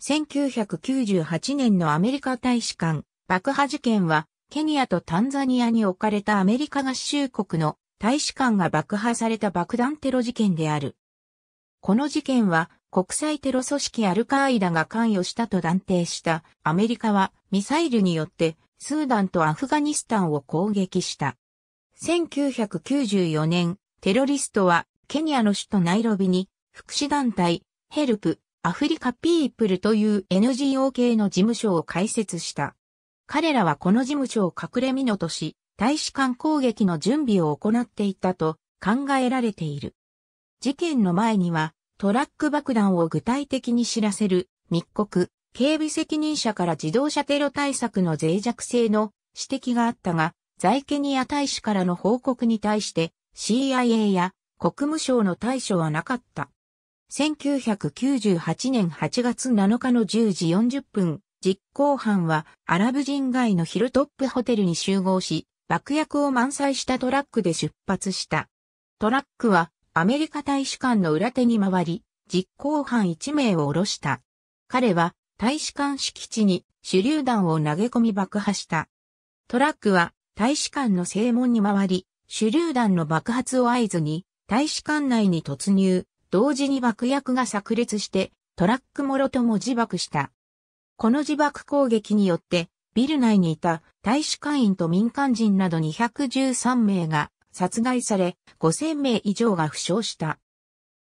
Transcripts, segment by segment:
1998年のアメリカ大使館爆破事件は、ケニアとタンザニアに置かれたアメリカ合衆国の大使館が爆破された爆弾テロ事件である。この事件は国際テロ組織アルカーイダが関与したと断定したアメリカはミサイルによってスーダンとアフガニスタンを攻撃した。1994年、テロリストはケニアの首都ナイロビに福祉団体ヘルプアフリカピープルという NGO 系の事務所を開設した。彼らはこの事務所を隠れのとし、大使館攻撃の準備を行っていたと考えられている。事件の前にはトラック爆弾を具体的に知らせる密告、警備責任者から自動車テロ対策の脆弱性の指摘があったが、在ケニア大使からの報告に対して CIA や国務省の対処はなかった。1998年8月7日の10時40分、実行犯はアラブ人街のヒルトップホテルに集合し、爆薬を満載したトラックで出発した。トラックはアメリカ大使館の裏手に回り、実行犯1名を下ろした。彼は大使館敷地に手榴弾を投げ込み爆破した。トラックは大使館の正門に回り、手榴弾の爆発を合図に大使館内に突入、同時に爆薬が炸裂して、トラックもろとも自爆した。この自爆攻撃によって、ビル内にいた大使館員と民間人など213名が殺害され、5000名以上が負傷した。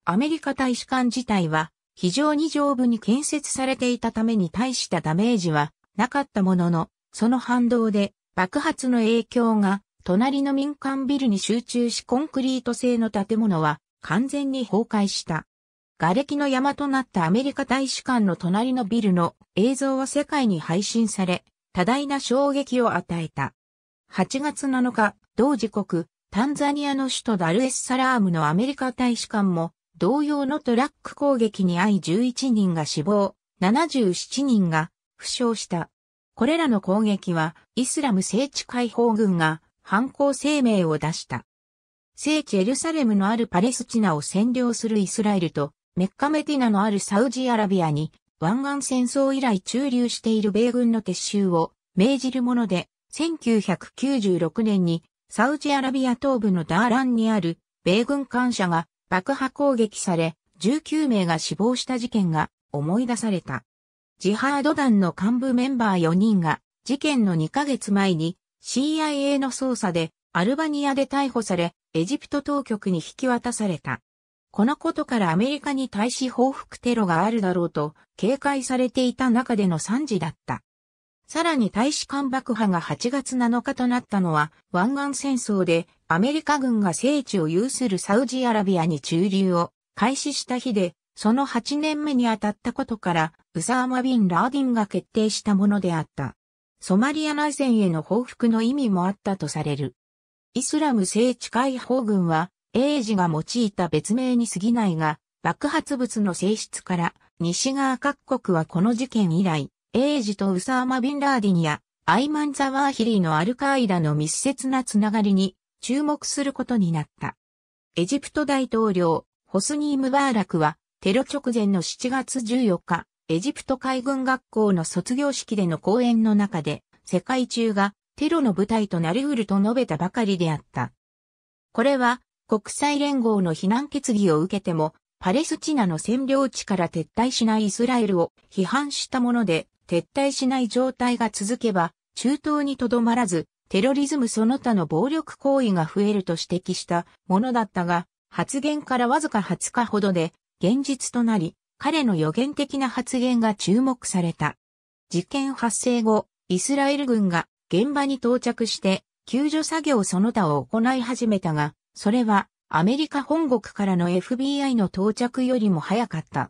アメリカ大使館自体は非常に丈夫に建設されていたために大したダメージはなかったものの、その反動で爆発の影響が隣の民間ビルに集中しコンクリート製の建物は完全に崩壊した。瓦礫の山となったアメリカ大使館の隣のビルの映像は世界に配信され、多大な衝撃を与えた。8月7日、同時刻、タンザニアの首都ダルエスサラームのアメリカ大使館も、同様のトラック攻撃に遭い11人が死亡、77人が負傷した。これらの攻撃は、イスラム聖地解放軍が犯行声明を出した。聖地エルサレムのあるパレスチナを占領するイスラエルと、メッカメディナのあるサウジアラビアに、湾岸戦争以来駐留している米軍の撤収を命じるもので、1996年にサウジアラビア東部のダーランにある米軍艦舎が爆破攻撃され、19名が死亡した事件が思い出された。ジハード団の幹部メンバー4人が事件の2ヶ月前に CIA の捜査でアルバニアで逮捕されエジプト当局に引き渡された。このことからアメリカに対し報復テロがあるだろうと警戒されていた中での惨事だった。さらに大使館爆破が8月7日となったのは湾岸戦争でアメリカ軍が聖地を有するサウジアラビアに駐留を開始した日で、その8年目に当たったことから、ウサーマ・ビン・ラーディンが決定したものであった。ソマリア内戦への報復の意味もあったとされる。イスラム聖地解放軍は、英字が用いた別名に過ぎないが、爆発物の性質から、西側各国はこの事件以来、英字とウサーマ・ビンラーディンや、アイマン・ザワーヒリーのアルカイダの密接なつながりに注目することになった。エジプト大統領、ホスニー・ムバーラクは、テロ直前の7月14日、エジプト海軍学校の卒業式での講演の中で、世界中がテロの舞台となりうると述べたばかりであった。これは国際連合の非難決議を受けても、パレスチナの占領地から撤退しないイスラエルを批判したもので、撤退しない状態が続けば、中東にとどまらず、テロリズムその他の暴力行為が増えると指摘したものだったが、発言からわずか20日ほどで現実となり、彼の予言的な発言が注目された。事件発生後、イスラエル軍が現場に到着して、救助作業その他を行い始めたが、それはアメリカ本国からの FBI の到着よりも早かった。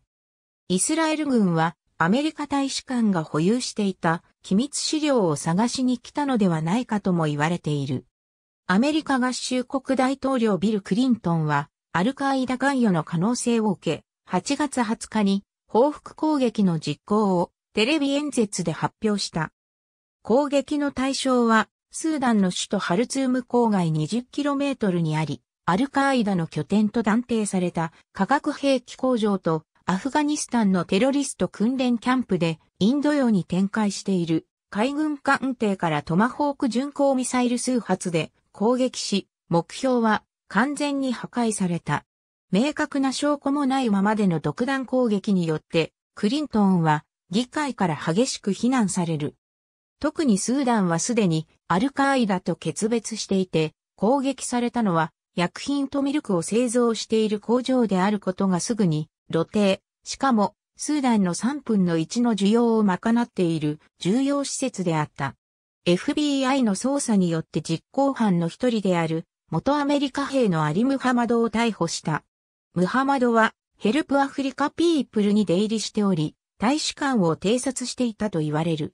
イスラエル軍はアメリカ大使館が保有していた機密資料を探しに来たのではないかとも言われている。アメリカ合衆国大統領ビル・クリントンはアルカイダ関与の可能性を受け、8月20日に報復攻撃の実行をテレビ演説で発表した。攻撃の対象は、スーダンの首都ハルツーム郊外 20km にあり、アルカーイダの拠点と断定された化学兵器工場とアフガニスタンのテロリスト訓練キャンプでインド洋に展開している海軍艦艇からトマホーク巡航ミサイル数発で攻撃し、目標は完全に破壊された。明確な証拠もないままでの独断攻撃によって、クリントンは議会から激しく非難される。特にスーダンはすでにアルカーイダと決別していて、攻撃されたのは薬品とミルクを製造している工場であることがすぐに露呈。しかも、スーダンの3分の1の需要を賄っている重要施設であった。FBI の捜査によって実行犯の一人である元アメリカ兵のアリ・ムハマドを逮捕した。ムハマドはヘルプアフリカピープルに出入りしており、大使館を偵察していたと言われる。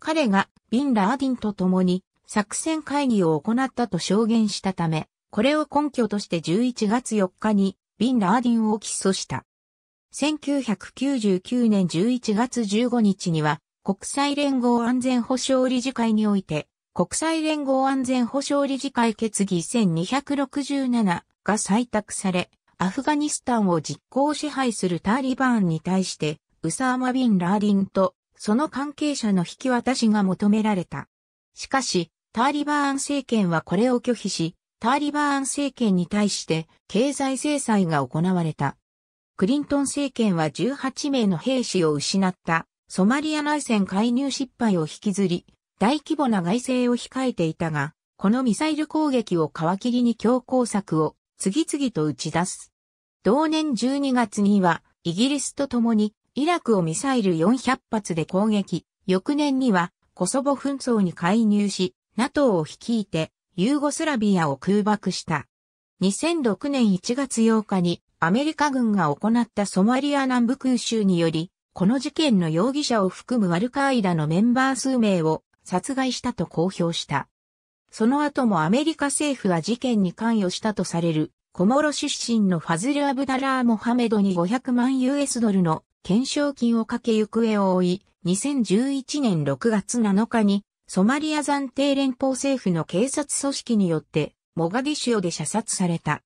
彼がビン・ラーディンと共に作戦会議を行ったと証言したため、これを根拠として11月4日にビン・ラーディンを起訴した。1999年11月15日には国際連合安全保障理事会において国際連合安全保障理事会決議1267が採択され、アフガニスタンを実行支配するタリバーンに対して、ウサーマ・ビン・ラーディンとその関係者の引き渡しが求められた。しかし、ターリバーン政権はこれを拒否し、ターリバーン政権に対して経済制裁が行われた。クリントン政権は18名の兵士を失ったソマリア内戦介入失敗を引きずり、大規模な外政を控えていたが、このミサイル攻撃を皮切りに強硬策を次々と打ち出す。同年12月にはイギリスと共にイラクをミサイル400発で攻撃、翌年にはコソボ紛争に介入し、NATO を率いてユーゴスラビアを空爆した。2006年1月8日にアメリカ軍が行ったソマリア南部空襲により、この事件の容疑者を含むワルカイダのメンバー数名を殺害したと公表した。その後もアメリカ政府は事件に関与したとされる、コモロ出身のファズル・アブダラー・モハメドに500万 US ドルの懸賞金をかけ行方を追い、2011年6月7日に、ソマリア暫定連邦政府の警察組織によって、モガディシオで射殺された。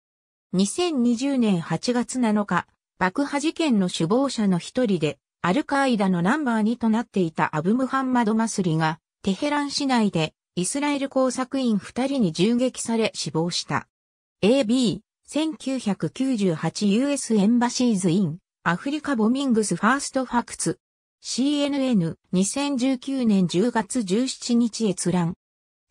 2020年8月7日、爆破事件の首謀者の一人で、アルカイダのナンバー2となっていたアブ・ムハンマド・マスリが、テヘラン市内で、イスラエル工作員二人に銃撃され死亡した。AB、1998US エンバシーズ・イン、アフリカボミングスファーストファクツ。CNN 2019年10月17日閲覧。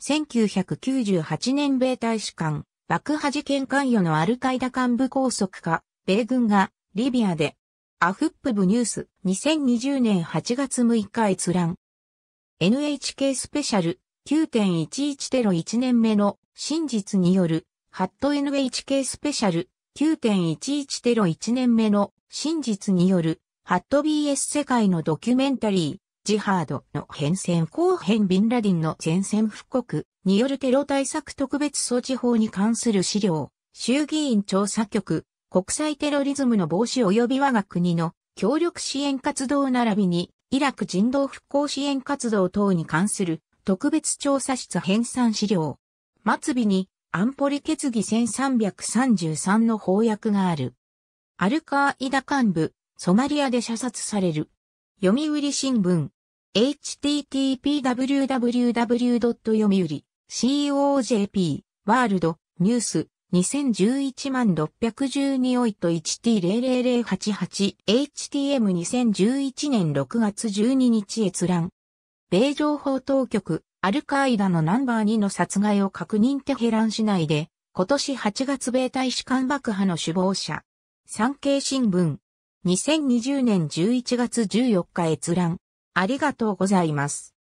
1998年米大使館、爆破事件関与のアルカイダ幹部拘束か、米軍がリビアで。アフップブニュース2020年8月6日閲覧。NHK スペシャル9.11テロ1年目の真実による、ハット NHK スペシャル9.11テロ1年目の真実による、ハット BS 世界のドキュメンタリー、ジハードの変遷後編ビンラディンの前線復刻によるテロ対策特別措置法に関する資料、衆議院調査局、国際テロリズムの防止及び我が国の協力支援活動並びに、イラク人道復興支援活動等に関する特別調査室編纂資料。末尾に安保理決議1333の翻訳がある。アルカーイダ幹部、ソマリアで射殺される。読売新聞、http://www. 読売、cojp、ワールド、ニュース、2011万612オイト 1T00088、HTM2011 年6月12日閲覧。米情報当局、アルカイダのナンバー2の殺害を確認テヘラン市内で、今年8月米大使館爆破の首謀者、産経新聞。2020年11月14日閲覧。ありがとうございます。